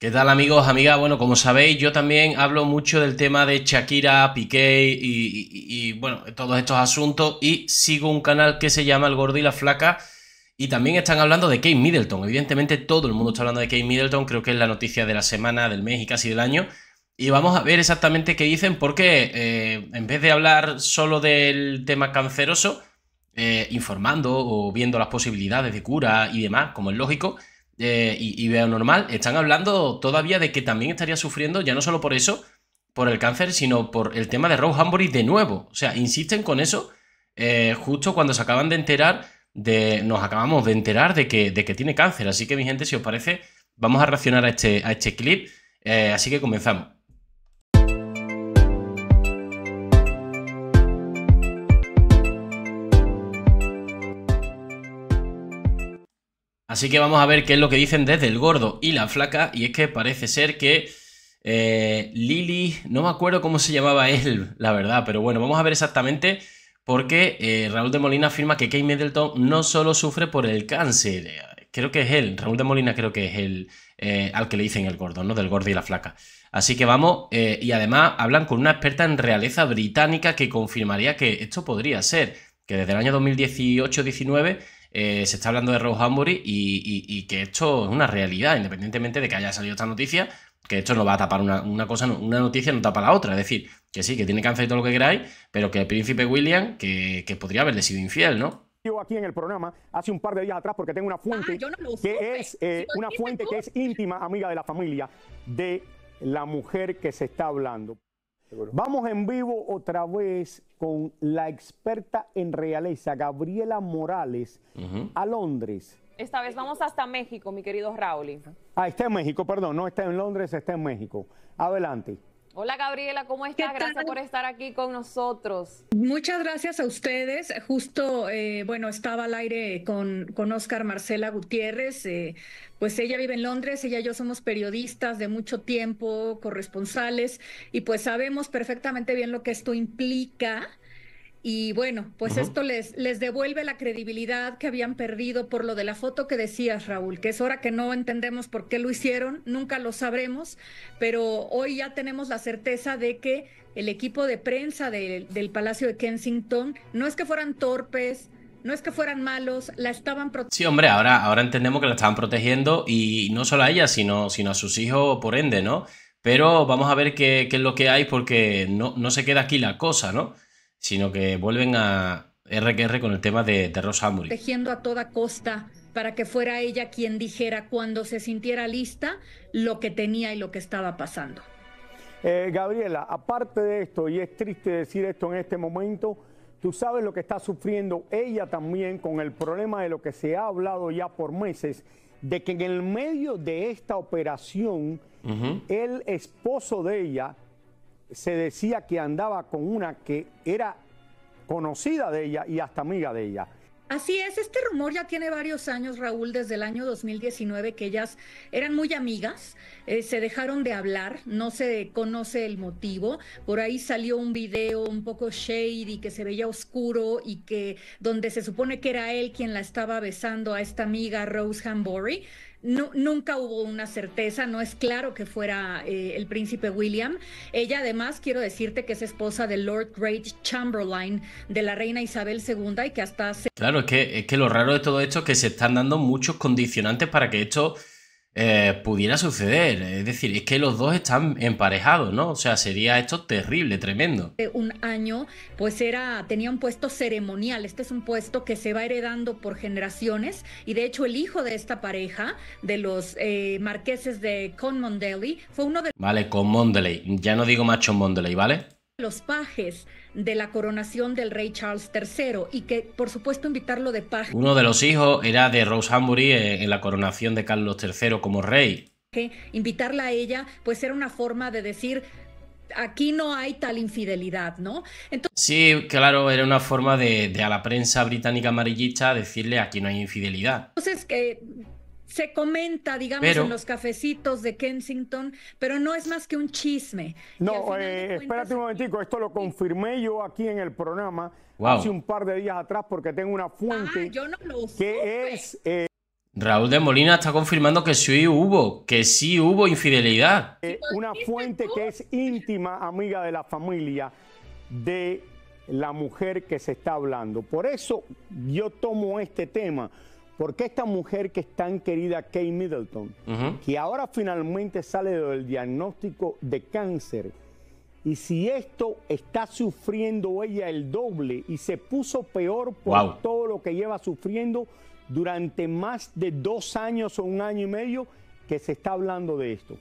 ¿Qué tal amigos, amigas? Bueno, como sabéis, yo también hablo mucho del tema de Shakira, Piqué y, bueno, todos estos asuntos y sigo un canal que se llama El Gordo y la Flaca y también están hablando de Kate Middleton. Evidentemente todo el mundo está hablando de Kate Middleton, creo que es la noticia de la semana, del mes y casi del año. Y vamos a ver exactamente qué dicen porque eh, en vez de hablar solo del tema canceroso, eh, informando o viendo las posibilidades de cura y demás, como es lógico, eh, y, veo normal, están hablando todavía de que también estaría sufriendo, ya no solo por eso, por el cáncer, sino por el tema de Rose Hambury de nuevo. O sea, insisten con eso eh, justo cuando se acaban de enterar de. Nos acabamos de enterar de que, de que tiene cáncer. Así que, mi gente, si os parece, vamos a reaccionar a este, este clip. Eh, así que comenzamos. Así que vamos a ver qué es lo que dicen desde el gordo y la flaca. Y es que parece ser que eh, Lily no me acuerdo cómo se llamaba él, la verdad, pero bueno, vamos a ver exactamente por qué eh, Raúl de Molina afirma que Kate Middleton no solo sufre por el cáncer, eh, creo que es él, Raúl de Molina creo que es el al que le dicen el gordo, ¿no? Del gordo y la flaca. Así que vamos, y además hablan con una experta en realeza británica que confirmaría que esto podría ser, que desde el año 2018-19 eh, se está hablando de Rose Hambury y, que esto es una realidad, independientemente de que haya salido esta noticia, que esto no va a tapar una, cosa, una noticia no tapa la otra. Es decir, que sí, que tiene cáncer y todo lo que queráis, pero que el príncipe William, que, podría haberle sido infiel, ¿no? yo aquí en el programa hace un par de días atrás porque tengo una fuente ah, que es eh, una fuente que es íntima amiga de la familia de la mujer que se está hablando. Vamos en vivo otra vez con la experta en realeza, Gabriela Morales, a Londres. Esta vez vamos hasta México, mi querido Raúl. Ah, está en México, perdón, no está en Londres, está en México. Adelante. Hola Gabriela, ¿cómo estás? Gracias por estar aquí con nosotros. Muchas gracias a ustedes. Justo, eh, bueno, estaba al aire con, con Oscar Marcela Gutiérrez. Eh, pues ella vive en Londres, ella y yo somos periodistas de mucho tiempo, corresponsales, y pues sabemos perfectamente bien lo que esto implica y bueno, pues esto les, les devuelve la credibilidad que habían perdido por lo de la foto que decías, Raúl, que es hora que no entendemos por qué lo hicieron, nunca lo sabremos, pero hoy ya tenemos la certeza de que el equipo de prensa del Palacio de Kensington no es que fueran torpes, no es que fueran malos, la estaban protegiendo. Sí, hombre, ahora, ahora entendemos que la estaban protegiendo y no solo a ella, sino, sino a sus hijos, por ende, ¿no? Pero vamos a ver qué, es lo que hay porque no, no se queda aquí la cosa, ¿no? sino que vuelven a RQR con el tema de, de Tejiendo a toda costa para que fuera ella quien dijera cuando se sintiera lista lo que tenía y lo que estaba pasando. Eh, Gabriela, aparte de esto, y es triste decir esto en este momento, tú sabes lo que está sufriendo ella también con el problema de lo que se ha hablado ya por meses, de que en el medio de esta operación, el esposo de ella, se decía que andaba con una que era conocida de ella y hasta amiga de ella. Así es, este rumor ya tiene varios años, Raúl, desde el año 2019, que ellas eran muy amigas, eh, se dejaron de hablar, no se conoce el motivo. Por ahí salió un video un poco shady que se veía oscuro y que donde se supone que era él quien la estaba besando a esta amiga Rose Hanbury. No, nunca hubo una certeza, no es claro que fuera eh, el príncipe William. Ella además, quiero decirte que es esposa de Lord Great Chamberlain, de la reina Isabel II y que hasta... Hace... Claro, que, es que lo raro de todo esto es que se están dando muchos condicionantes para que esto... Eh, pudiera suceder. Es decir, es que los dos están emparejados, ¿no? O sea, sería esto terrible, tremendo. Un año, pues era, tenía un puesto ceremonial. Este es un puesto que se va heredando por generaciones. Y de hecho, el hijo de esta pareja, de los eh, marqueses de Conmondeley, fue uno de. Vale, Conmondeley. Ya no digo macho Mondeley, ¿vale? Los pajes de la coronación del rey Charles III y que por supuesto invitarlo de paz. Uno de los hijos era de Rose Hambury en la coronación de Carlos III como rey. Que invitarla a ella pues era una forma de decir aquí no hay tal infidelidad, ¿no? Entonces... Sí, claro, era una forma de, de, a la prensa británica amarillista decirle aquí no hay infidelidad. Entonces, que se comenta, digamos, en los cafecitos de Kensington, pero no es más que un chisme. No, eh, espérate un momentico, esto lo confirmé yo aquí en el programa hace un par de días atrás porque tengo una fuente ah, que es... Eh, Raúl de Molina está confirmando que sí hubo, que sí hubo infidelidad. Eh, una fuente que es íntima amiga de la familia de la mujer que se está hablando. Por eso yo tomo este tema, porque esta mujer que es tan querida, Kate Middleton, que ahora finalmente sale del diagnóstico de cáncer, y si esto está sufriendo ella el doble y se puso peor por todo lo que lleva sufriendo durante más de dos años o un año y medio que se está hablando de esto.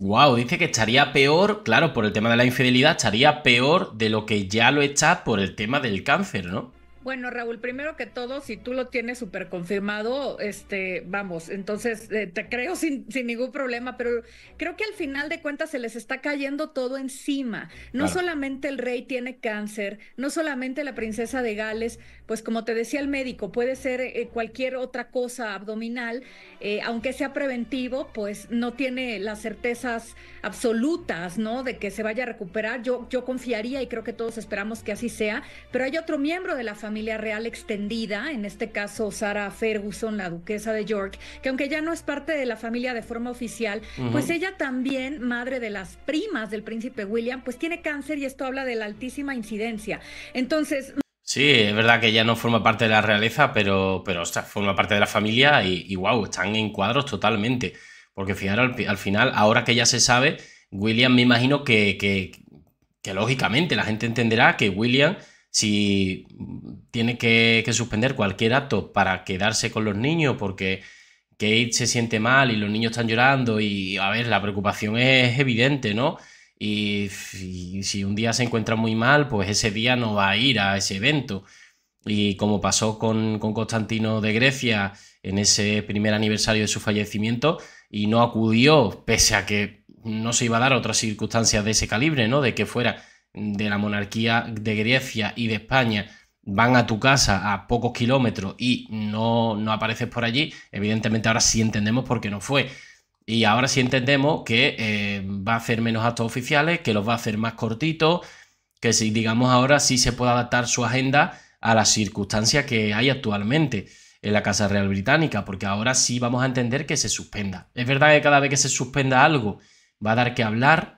Wow, dice que estaría peor, claro, por el tema de la infidelidad, estaría peor de lo que ya lo está por el tema del cáncer, ¿no? Bueno, Raúl, primero que todo, si tú lo tienes súper confirmado, este, vamos, entonces eh, te creo sin, ningún problema, pero creo que al final de cuentas se les está cayendo todo encima. No solamente el rey tiene cáncer, no solamente la princesa de Gales, pues como te decía el médico, puede ser eh, cualquier otra cosa abdominal, eh, aunque sea preventivo, pues no tiene las certezas absolutas, ¿no? De que se vaya a recuperar. Yo, yo confiaría y creo que todos esperamos que así sea, pero hay otro miembro de la familia familia real extendida, en este caso Sara Ferguson, la duquesa de York, que aunque ya no es parte de la familia de forma oficial, pues ella también, madre de las primas del príncipe William, pues tiene cáncer y esto habla de la altísima incidencia. Entonces... Sí, es verdad que ya no forma parte de la realeza, pero, pero forma parte de la familia y, y wow, están en cuadros totalmente. Porque fijaros, al, final, ahora que ya se sabe, William me imagino que, que, que lógicamente la gente entenderá que William si mm, tiene que, suspender cualquier acto para quedarse con los niños porque Kate se siente mal y los niños están llorando y, a ver, la preocupación es evidente, ¿no? Y, si un día se encuentra muy mal, pues ese día no va a ir a ese evento. Y como pasó con, Constantino de Grecia en ese primer aniversario de su fallecimiento, y no acudió, pese a que no se iba a dar otras circunstancias de ese calibre, ¿no? De que fuera de la monarquía de Grecia y de España van a tu casa a pocos kilómetros y no, no apareces por allí, evidentemente ahora sí entendemos por qué no fue. Y ahora sí entendemos que eh, va a hacer menos actos oficiales, que los va a hacer más cortitos, que si digamos ahora sí se puede adaptar su agenda a las circunstancias que hay actualmente en la Casa Real Británica, porque ahora sí vamos a entender que se suspenda. Es verdad que cada vez que se suspenda algo va a dar que hablar,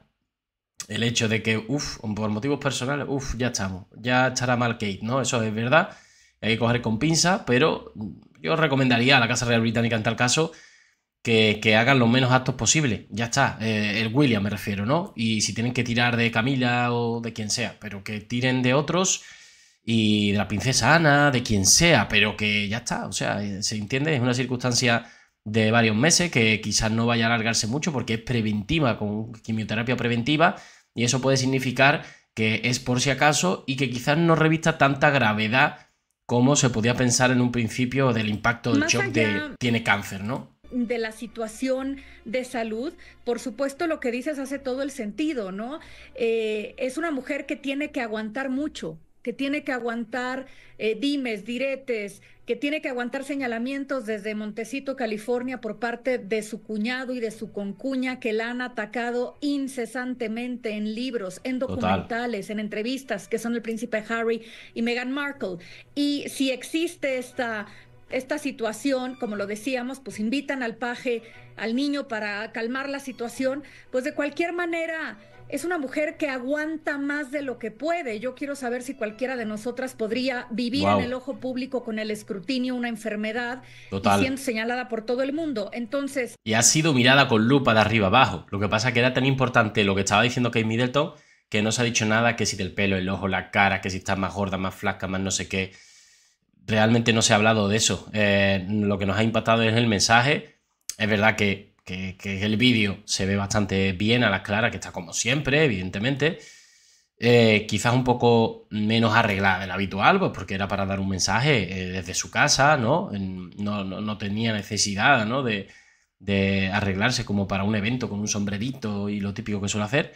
el hecho de que, uff, por motivos personales, uff, ya estamos, ya estará mal Kate, ¿no? Eso es verdad, hay que coger con pinza, pero yo recomendaría a la Casa Real Británica en tal caso que, hagan los menos actos posibles, ya está, eh, el William me refiero, ¿no? Y si tienen que tirar de Camila o de quien sea, pero que tiren de otros y de la princesa Ana, de quien sea, pero que ya está, o sea, eh, se entiende, es una circunstancia de varios meses que quizás no vaya a alargarse mucho porque es preventiva, con quimioterapia preventiva, y eso puede significar que es por si acaso y que quizás no revista tanta gravedad como se podía pensar en un principio del impacto del shock de tiene cáncer, ¿no? de la situación de salud, por supuesto lo que dices hace todo el sentido, ¿no? Eh, es una mujer que tiene que aguantar mucho, que tiene que aguantar eh, dimes, diretes, que tiene que aguantar señalamientos desde Montecito, California, por parte de su cuñado y de su concuña, que la han atacado incesantemente en libros, en documentales, en entrevistas, que son el príncipe Harry y Meghan Markle. Y si existe esta esta situación, como lo decíamos, pues invitan al paje, al niño para calmar la situación, pues de cualquier manera es una mujer que aguanta más de lo que puede. Yo quiero saber si cualquiera de nosotras podría vivir en el ojo público con el escrutinio una enfermedad siendo señalada por todo el mundo. Entonces. Y ha sido mirada con lupa de arriba abajo. Lo que pasa que era tan importante lo que estaba diciendo Kate Middleton que no se ha dicho nada que si del pelo, el ojo, la cara, que si está más gorda, más flaca, más no sé qué. Realmente no se ha hablado de eso. Eh, lo que nos ha impactado es el mensaje. Es verdad que que, el vídeo se ve bastante bien a la clara que está como siempre, evidentemente. Eh, quizás un poco menos arreglada de habitual, pues, porque era para dar un mensaje eh, desde su casa, ¿no? No, ¿no? no, tenía necesidad, de arreglarse como para un evento con un sombrerito y lo típico que suele hacer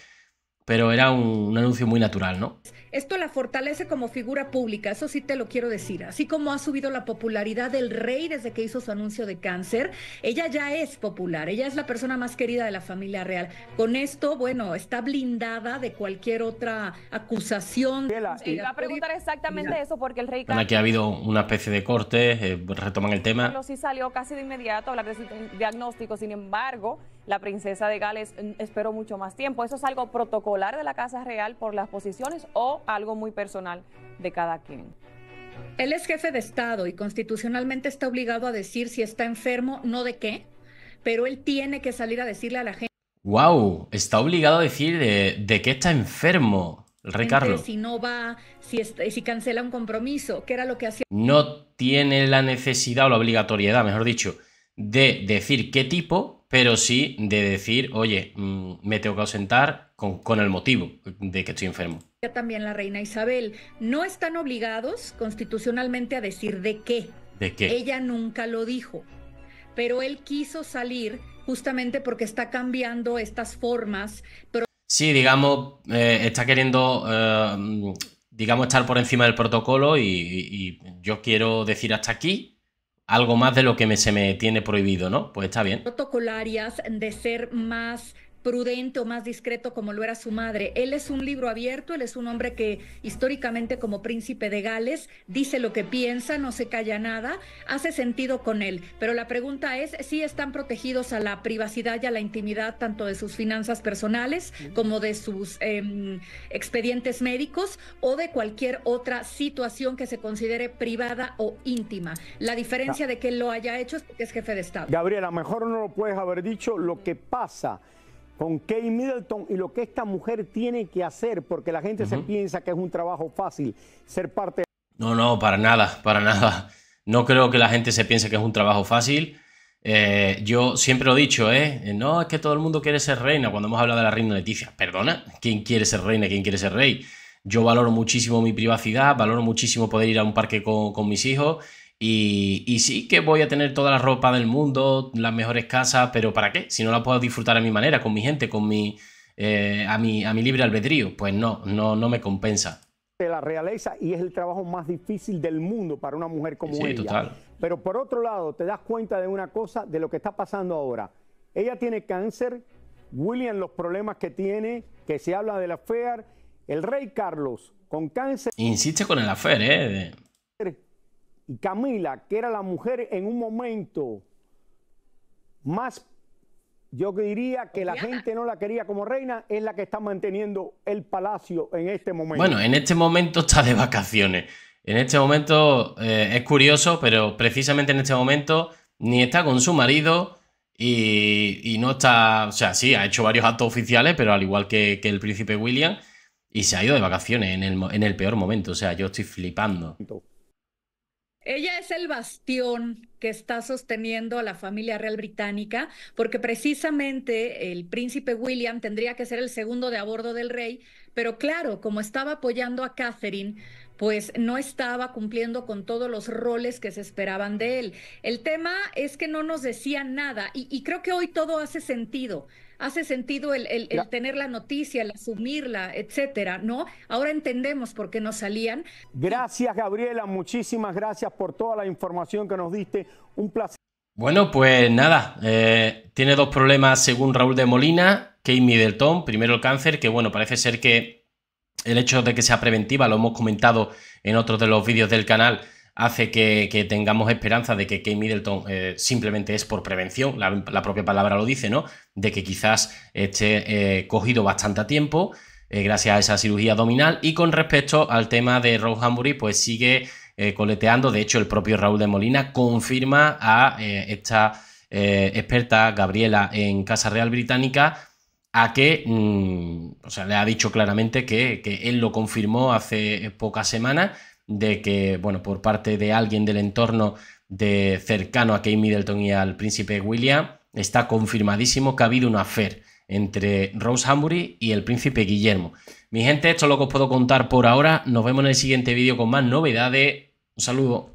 pero era un, anuncio muy natural, ¿no? Esto la fortalece como figura pública, eso sí te lo quiero decir. Así como ha subido la popularidad del rey desde que hizo su anuncio de cáncer, ella ya es popular, ella es la persona más querida de la familia real. Con esto, bueno, está blindada de cualquier otra acusación. le va a preguntar exactamente eso porque el rey... Bueno, aquí ha habido una especie de corte, eh, retoman el tema. Sí salió casi de inmediato hablar de su diagnóstico, sin embargo la princesa de Gales mm, esperó mucho más tiempo. ¿Eso es algo protocolar de la Casa Real por las posiciones o algo muy personal de cada quien? Él es jefe de Estado y constitucionalmente está obligado a decir si está enfermo, no de qué, pero él tiene que salir a decirle a la gente. ¡Wow! Está obligado a decir de, qué está enfermo, Ricardo. Si no va, si, si cancela un compromiso, que era lo que hacía. No tiene la necesidad o la obligatoriedad, mejor dicho, de decir qué tipo pero sí de decir, oye, mm, me tengo que ausentar con, el motivo de que estoy enfermo. También la reina Isabel, no están obligados constitucionalmente a decir de qué. ¿De qué? Ella nunca lo dijo, pero él quiso salir justamente porque está cambiando estas formas. Pero... Sí, digamos, eh, está queriendo eh, digamos, estar por encima del protocolo y, yo quiero decir hasta aquí algo más de lo que me, se me tiene prohibido, ¿no? Pues está bien. Protocolarias de ser más prudente o más discreto como lo era su madre. Él es un libro abierto, él es un hombre que históricamente como príncipe de Gales dice lo que piensa, no se calla nada, hace sentido con él. Pero la pregunta es si están protegidos a la privacidad y a la intimidad tanto de sus finanzas personales como de sus em, expedientes médicos o de cualquier otra situación que se considere privada o íntima. La diferencia ah. de que él lo haya hecho es porque es jefe de Estado. Gabriela, mejor no lo puedes haber dicho, lo que pasa con Kate Middleton y lo que esta mujer tiene que hacer, porque la gente se piensa que es un trabajo fácil ser parte. No, no, para nada, para nada. No creo que la gente se piense que es un trabajo fácil. Eh, yo siempre lo he dicho, ¿eh? ¿eh? No, es que todo el mundo quiere ser reina cuando hemos hablado de la reina Leticia. Perdona, ¿quién quiere ser reina? ¿Quién quiere ser rey? Yo valoro muchísimo mi privacidad, valoro muchísimo poder ir a un parque con, con mis hijos y, sí que voy a tener toda la ropa del mundo, las mejores casas, pero ¿para qué? Si no la puedo disfrutar a mi manera, con mi gente, con mi, eh, a, mi a mi libre albedrío, pues no, no, no me compensa. De la realeza y es el trabajo más difícil del mundo para una mujer como sí, ella. Total. Pero por otro lado, te das cuenta de una cosa, de lo que está pasando ahora. Ella tiene cáncer, William los problemas que tiene, que se habla de la FEAR, el rey Carlos con cáncer. Insiste con el FEAR, ¿eh? y Camila, que era la mujer en un momento más, yo diría que la gente no la quería como reina, es la que está manteniendo el palacio en este momento. Bueno, en este momento está de vacaciones. En este momento eh, es curioso, pero precisamente en este momento ni está con su marido y, no está, o sea, sí, ha hecho varios actos oficiales, pero al igual que, el príncipe William, y se ha ido de vacaciones en el, en el peor momento, o sea, yo estoy flipando. Ella es el bastión que está sosteniendo a la familia real británica, porque precisamente el príncipe William tendría que ser el segundo de a bordo del rey, pero claro, como estaba apoyando a Catherine, pues no estaba cumpliendo con todos los roles que se esperaban de él. El tema es que no nos decía nada y, y creo que hoy todo hace sentido hace sentido el, tener la noticia, el asumirla, etcétera, ¿no? Ahora entendemos por qué no salían. Gracias, Gabriela, muchísimas gracias por toda la información que nos diste. Un placer. Bueno, pues nada, eh, tiene dos problemas según Raúl de Molina, Kate Middleton, primero el cáncer, que bueno, parece ser que el hecho de que sea preventiva, lo hemos comentado en otros de los vídeos del canal, hace que, tengamos esperanza de que Kate Middleton eh, simplemente es por prevención, la, propia palabra lo dice, ¿no? De que quizás esté eh, cogido bastante a tiempo eh, gracias a esa cirugía abdominal. Y con respecto al tema de Rose pues sigue coleteando. De hecho, el propio Raúl de Molina confirma a esta experta, Gabriela, en Casa Real Británica, a que, mm, o sea, le ha dicho claramente que, que él lo confirmó hace pocas semanas de que, bueno, por parte de alguien del entorno de cercano a Kate Middleton y al príncipe William, está confirmadísimo que ha habido una afer entre Rose Hambury y el príncipe Guillermo. Mi gente, esto es lo que os puedo contar por ahora. Nos vemos en el siguiente vídeo con más novedades. Un saludo.